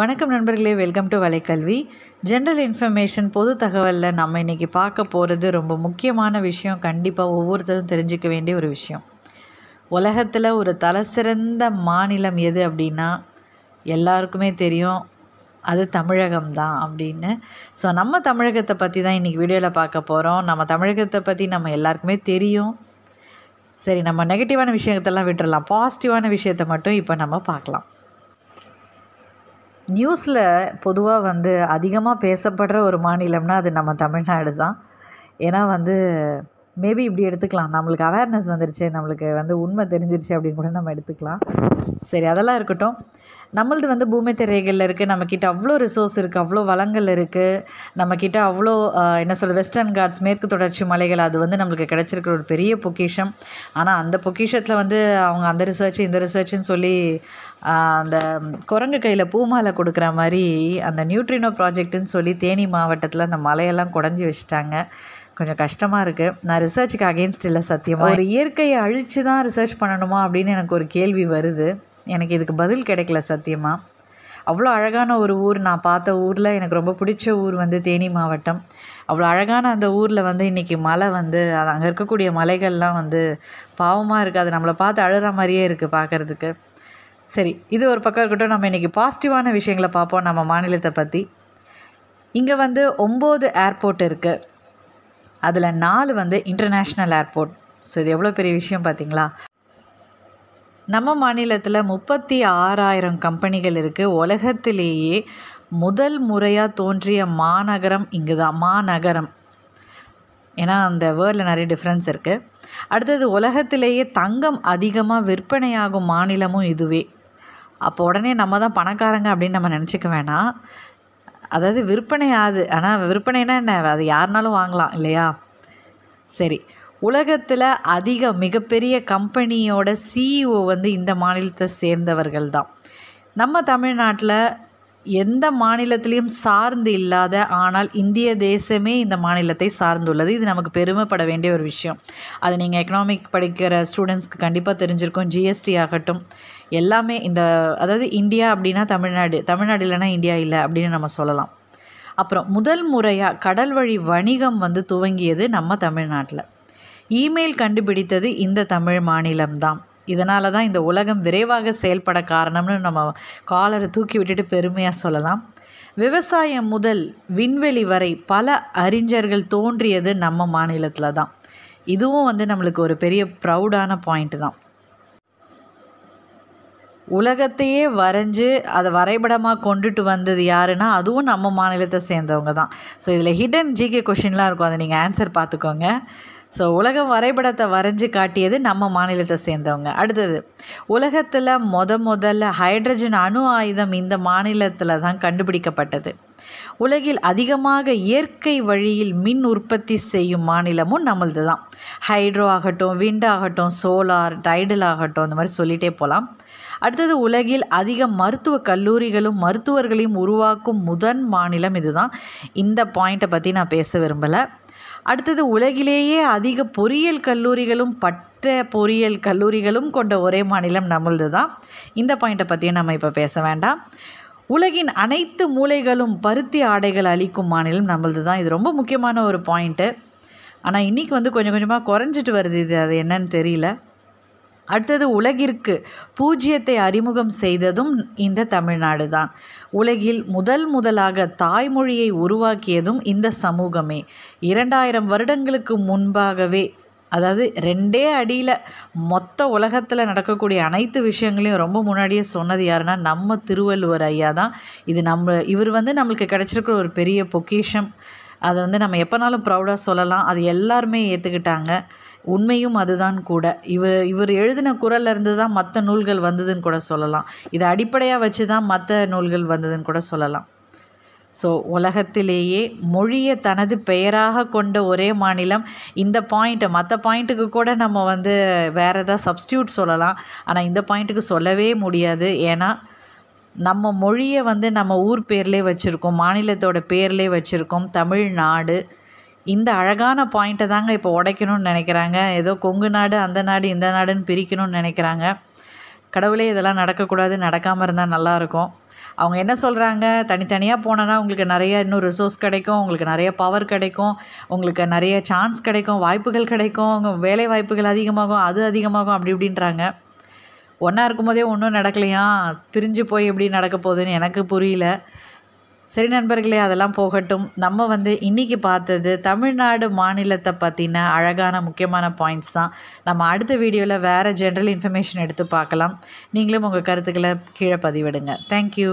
வணக்கம் நண்பர்களே welcome to Valaikalvi general information பொது தகவலில் நம்ம இன்றைக்கி பார்க்க போகிறது ரொம்ப முக்கியமான விஷயம் கண்டிப்பாக ஒவ்வொருத்தரும் தெரிஞ்சிக்க வேண்டிய ஒரு விஷயம் உலகத்தில் ஒரு தலைசிறந்த மாநிலம் எது அப்படின்னா எல்லாருக்குமே தெரியும் அது தமிழகம் தான் அப்படின்னு ஸோ நம்ம தமிழகத்தை பற்றி தான் இன்றைக்கி வீடியோவில் பார்க்க போகிறோம் நம்ம தமிழகத்தை பற்றி நம்ம எல்லாருக்குமே தெரியும் சரி நம்ம நெகட்டிவான விஷயத்தெல்லாம் விட்டுடலாம் பாசிட்டிவான விஷயத்தை மட்டும் இப்போ நம்ம பார்க்கலாம் நியூஸில் பொதுவாக வந்து அதிகமாக பேசப்படுற ஒரு மாநிலம்னா அது நம்ம தமிழ்நாடு தான் ஏன்னா வந்து மேபி இப்படி எடுத்துக்கலாம் நம்மளுக்கு அவேர்னஸ் வந்துருச்சு நம்மளுக்கு வந்து உண்மை தெரிஞ்சிருச்சு அப்படின்னு கூட நம்ம எடுத்துக்கலாம் சரி அதெல்லாம் இருக்கட்டும் நம்மளது வந்து பூமித்த ரேகையில் இருக்குது நம்மக்கிட்ட அவ்வளோ ரிசோர்ஸ் இருக்குது அவ்வளோ வளங்கள் இருக்குது நம்மக்கிட்ட அவ்வளோ என்ன சொல்ல வெஸ்டர்ன் காட்ஸ் மேற்கு தொடர்ச்சி மலைகள் அது வந்து நம்மளுக்கு கிடச்சிருக்கிற ஒரு பெரிய பொக்கிஷம் ஆனால் அந்த பொக்கிஷத்தில் வந்து அவங்க அந்த ரிசர்ச் இந்த ரிசர்ச்னு சொல்லி அந்த குரங்கு கையில் பூமாலை கொடுக்குற மாதிரி அந்த நியூட்ரினோ ப்ராஜெக்ட்டுன்னு சொல்லி தேனி மாவட்டத்தில் அந்த மலையெல்லாம் குடஞ்சி வச்சுட்டாங்க கொஞ்சம் கஷ்டமாக இருக்குது நான் ரிசர்ச்சுக்கு அகெயின்ஸ்ட் இல்லை சத்தியமாக ஒரு இயற்கையை அழித்து தான் ரிசர்ச் பண்ணணுமா அப்படின்னு எனக்கு ஒரு கேள்வி வருது எனக்கு இதுக்கு பதில் கிடைக்கல சத்தியமாக அவ்வளோ அழகான ஒரு ஊர் நான் பார்த்த ஊரில் எனக்கு ரொம்ப பிடிச்ச ஊர் வந்து தேனி மாவட்டம் அவ்வளோ அழகான அந்த ஊரில் வந்து இன்றைக்கி மலை வந்து அங்கே இருக்கக்கூடிய மலைகள்லாம் வந்து பாவமாக இருக்குது அது நம்மளை பார்த்து அழுகிற மாதிரியே இருக்குது பார்க்குறதுக்கு சரி இது ஒரு பக்கம் இருக்கட்டும் நம்ம இன்றைக்கி பாசிட்டிவான விஷயங்களை பார்ப்போம் நம்ம மாநிலத்தை பற்றி இங்கே வந்து ஒம்பது ஏர்போர்ட் இருக்குது அதில் நாலு வந்து இன்டர்நேஷ்னல் ஏர்போர்ட் ஸோ இது எவ்வளோ பெரிய விஷயம் பார்த்தீங்களா நம்ம மாநிலத்தில் முப்பத்தி ஆறாயிரம் கம்பெனிகள் இருக்குது உலகத்திலேயே முதல் முறையாக தோன்றிய மாநகரம் இங்கே தான் மாநகரம் ஏன்னா அந்த வேர்ல்டில் நிறைய டிஃப்ரென்ஸ் இருக்குது அடுத்தது உலகத்திலேயே தங்கம் அதிகமாக விற்பனையாகும் மாநிலமும் இதுவே அப்போ உடனே நம்ம தான் பணக்காரங்க அப்படின்னு நம்ம நினச்சிக்க வேணாம் அதாவது விற்பனை ஆகுது ஆனால் விற்பனைனா என்ன அது யாருனாலும் வாங்கலாம் இல்லையா சரி உலகத்தில் அதிக மிகப்பெரிய கம்பெனியோட சிஇஓ e வந்து இந்த மாநிலத்தை சேர்ந்தவர்கள் தான் நம்ம தமிழ்நாட்டில் எந்த மாநிலத்திலையும் சார்ந்து இல்லாத ஆனால் இந்திய தேசமே இந்த மாநிலத்தை சார்ந்துள்ளது இது நமக்கு பெருமைப்பட வேண்டிய ஒரு விஷயம் அது நீங்கள் எக்கனாமிக் படிக்கிற ஸ்டூடெண்ட்ஸ்க்கு கண்டிப்பாக தெரிஞ்சிருக்கும் ஜிஎஸ்டி ஆகட்டும் எல்லாமே இந்த அதாவது இந்தியா அப்படின்னா தமிழ்நாடு தமிழ்நாடு இல்லைன்னா இந்தியா இல்லை அப்படின்னு நம்ம சொல்லலாம் அப்புறம் முதல் முறையாக கடல் வழி வணிகம் வந்து துவங்கியது நம்ம தமிழ்நாட்டில் இமெயில் கண்டுபிடித்தது இந்த தமிழ் மாநிலம்தான் இதனால தான் இந்த உலகம் விரைவாக செயல்பட காரணம்னு நம்ம காலரை தூக்கி விட்டுட்டு பெருமையாக சொல்லலாம் விவசாயம் முதல் விண்வெளி வரை பல அறிஞர்கள் தோன்றியது நம்ம மாநிலத்தில் தான் இதுவும் வந்து நம்மளுக்கு ஒரு பெரிய ப்ரௌடான பாயிண்ட் தான் உலகத்தையே வரைஞ்சு அதை வரைபடமாக கொண்டுட்டு வந்தது யாருன்னா அதுவும் நம்ம மாநிலத்தை சேர்ந்தவங்க தான் ஸோ இதில் ஹிடன் ஜிகே கொஷின்லாம் இருக்கும் அதை நீங்கள் ஆன்சர் பார்த்துக்கோங்க ஸோ உலக வரைபடத்தை வரைஞ்சி காட்டியது நம்ம மாநிலத்தை சேர்ந்தவங்க அடுத்தது உலகத்தில் முத முதல்ல ஹைட்ரஜன் அணு ஆயுதம் இந்த மாநிலத்தில் தான் கண்டுபிடிக்கப்பட்டது உலகில் அதிகமாக இயற்கை வழியில் மின் உற்பத்தி செய்யும் மாநிலமும் நம்மளது தான் ஹைட்ரோ ஆகட்டும் விண்ட் ஆகட்டும் சோலார் டைடல் ஆகட்டும் அந்த மாதிரி சொல்லிகிட்டே போகலாம் அடுத்தது உலகில் அதிக மருத்துவ கல்லூரிகளும் மருத்துவர்களையும் உருவாக்கும் முதன் மாநிலம் இதுதான் இந்த பாயிண்ட்டை பற்றி நான் பேச விரும்பலை அடுத்தது உலகிலேயே அதிக பொறியியல் கல்லூரிகளும் பட்ட பொறியியல் கல்லூரிகளும் கொண்ட ஒரே மாநிலம் நம்மளது தான் இந்த பாயிண்ட்டை பற்றியும் நம்ம இப்போ பேச வேண்டாம் உலகின் அனைத்து மூளைகளும் பருத்தி ஆடைகள் அளிக்கும் மாநிலம் நம்மளது தான் இது ரொம்ப முக்கியமான ஒரு பாயிண்ட்டு ஆனால் இன்றைக்கி வந்து கொஞ்சம் கொஞ்சமாக குறைஞ்சிட்டு வருது இது அது என்னன்னு தெரியல அடுத்தது உலகிற்கு பூஜ்ஜியத்தை அறிமுகம் செய்ததும் இந்த தமிழ்நாடு தான் உலகில் முதல் முதலாக தாய்மொழியை உருவாக்கியதும் இந்த சமூகமே இரண்டாயிரம் வருடங்களுக்கு முன்பாகவே அதாவது ரெண்டே அடியில் மொத்த உலகத்தில் நடக்கக்கூடிய அனைத்து விஷயங்களையும் ரொம்ப முன்னாடியே சொன்னது யாருன்னா நம்ம திருவள்ளுவர் ஐயா தான் இது நம்ம இவர் வந்து நம்மளுக்கு கிடச்சிருக்கிற ஒரு பெரிய பொக்கிஷம் அதை வந்து நம்ம எப்போனாலும் ப்ரௌடாக சொல்லலாம் அது எல்லாருமே ஏற்றுக்கிட்டாங்க உண்மையும் அதுதான் கூட இவர் இவர் எழுதின குரல்லேருந்து தான் மற்ற நூல்கள் வந்ததுன்னு கூட சொல்லலாம் இதை அடிப்படையாக வச்சு தான் மற்ற நூல்கள் வந்ததுன்னு கூட சொல்லலாம் ஸோ உலகத்திலேயே மொழியை தனது பெயராக கொண்ட ஒரே மாநிலம் இந்த பாயிண்ட்டை மற்ற பாயிண்ட்டுக்கு கூட நம்ம வந்து வேறு எதாவது சப்ஸ்டியூட் சொல்லலாம் ஆனால் இந்த பாயிண்ட்டுக்கு சொல்லவே முடியாது ஏன்னா நம்ம மொழியை வந்து நம்ம ஊர் பேர்லேயே வச்சுருக்கோம் மாநிலத்தோட பேர்லேயே வச்சுருக்கோம் தமிழ்நாடு இந்த அழகான பாயிண்ட்டை தாங்க இப்போ உடைக்கணும்னு நினைக்கிறாங்க ஏதோ கொங்கு நாடு அந்த நாடு இந்த நாடுன்னு பிரிக்கணும்னு நினைக்கிறாங்க கடவுளே இதெல்லாம் நடக்கக்கூடாது நடக்காமல் இருந்தால் நல்லாயிருக்கும் அவங்க என்ன சொல்கிறாங்க தனித்தனியாக போனனா உங்களுக்கு நிறைய இன்னும் ரிசோர்ஸ் கிடைக்கும் உங்களுக்கு நிறைய பவர் கிடைக்கும் உங்களுக்கு நிறைய சான்ஸ் கிடைக்கும் வாய்ப்புகள் கிடைக்கும் வேலை வாய்ப்புகள் அதிகமாகும் அது அதிகமாகும் அப்படி இப்படின்றாங்க ஒன்றா இருக்கும்போதே ஒன்றும் நடக்கலையா பிரிஞ்சு போய் எப்படி நடக்க போகுதுன்னு எனக்கு புரியல சரி நண்பர்களே அதெல்லாம் போகட்டும் நம்ம வந்து இன்றைக்கி பார்த்தது தமிழ்நாடு மாநிலத்தை பற்றின அழகான முக்கியமான பாயிண்ட்ஸ் தான் நம்ம அடுத்த வீடியோவில் வேறு ஜென்ரல் இன்ஃபர்மேஷன் எடுத்து பார்க்கலாம் நீங்களும் உங்கள் கருத்துக்களை கீழே பதிவிடுங்க தேங்க்யூ